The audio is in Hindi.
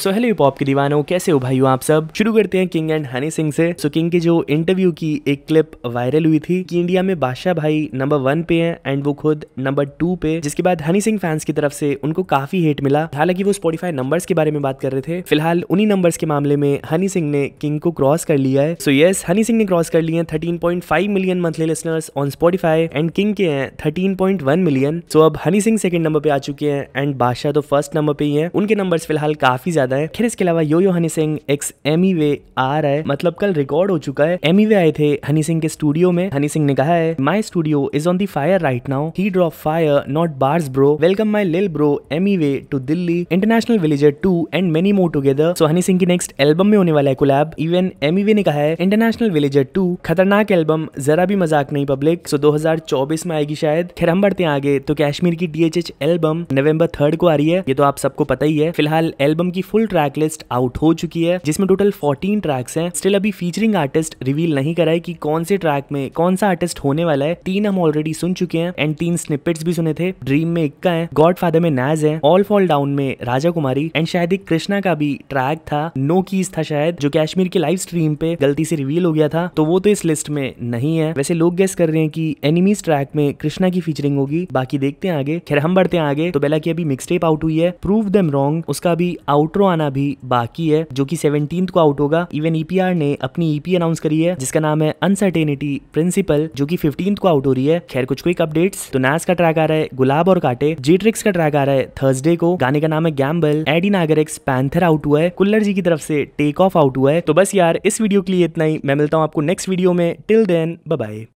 सो हेलो पॉप के दीवानों कैसे हो भाई आप सब शुरू करते हैं किंग एंड हनी सिंह से सो so, किंग की जो इंटरव्यू की एक क्लिप वायरल हुई थी कि इंडिया में बादशाह भाई नंबर वन पे हैं एंड वो खुद नंबर टू पे जिसके बाद हनी सिंह फैंस की तरफ से उनको काफी हेट मिला हालांकि वो स्पॉटीफाई नंबर्स के बारे में बात कर रहे थे फिलहाल उन्हीं नंबर्स के मामले में हनी सिंह ने किंग को क्रॉस कर लिया है so so, yes yes, Honey Singh ने क्रॉस कर लिए thirteen point five million monthly listeners on Spotify and King के हैं thirteen point one million so अब हनी सिंह सेकंड नंबर पे आ चुके हैं एंड बादशाह तो फर्स्ट नंबर पे ही है उनके नंबर्स फिलहाल काफी ज्यादा ज्यादा है फिर इसके अलावा yo yo Honey Singh x Emiway आ रहा है मतलब कल रिकॉर्ड हो चुका है एमी वे आए थे हनी सिंह के स्टूडियो में हनी सिंह ने कहा है my studio is on the fire right now he drop fire not bars bro welcome my lil bro Emiway to Delhi international villager two and many more together so Honey Singh की नेक्स्ट एल्बम में होने वाला है कुलैब इवन एमी वे ने कहा है इंटरनेशनल विलेजर टू खतरनाक एल्बम जरा भी मजाक नहीं पब्लिक सो so 2024 में आएगी शायद फिर हम बढ़ते हैं आगे तो कश्मीर की डीएचएच एल्बम नवंबर थर्ड को आ रही है ये तो आप सबको पता ही है फिलहाल एल्बम की full full track list out हो चुकी है जिसमें टोटल 14 ट्रैक्स हैं स्टिल अभी फीचरिंग आर्टिस्ट रिवील नहीं करा है कि कौन से ट्रैक में कौन सा आर्टिस्ट होने वाला है तीन हम ऑलरेडी सुन चुके हैं एंड तीन स्निपेट्स भी सुने थे ड्रीम में इक्का है गॉड फादर में नैज है ऑल फॉल डाउन में राजा कुमारी एंड शायद एक कृष्णा का भी ट्रैक था नो कीज था शायद जो कश्मीर के लाइव स्ट्रीम पे गलती से रिवील हो गया था तो वो तो इस लिस्ट में नहीं है वैसे लोग गेस कर रहे हैं कि एनिमीज ट्रैक में कृष्णा की फीचरिंग होगी बाकी देखते हैं आगे खैर हम बढ़ते हैं आगे तो बेला की अभी मिक्स टेप आउट हुई है प्रूव देम रॉन्ग उसका भी आउटरो आना भी बाकी है जो कि सेवनटीन को आउट होगा इवन ईपीआर e ने अपनी ईपी e अनाउंस करी है जिसका नाम है अनसर्टेनिटी प्रिंसिपल जो कि फिफ्टीन को आउट हो रही है खैर कुछ क्विक अपडेट्स तो नैस का ट्रैक आ रहा है गुलाब और काटे जीट्रिक्स का ट्रैक आ रहा है थर्सडे को गाने का नाम है gamble AD x Panther out हुआ है कुल्लर जी की तरफ से टेक ऑफ आउट हुआ है तो बस यार इस वीडियो के लिए इतना ही मैं मिलता हूँ आपको नेक्स्ट वीडियो में टिल देन बाय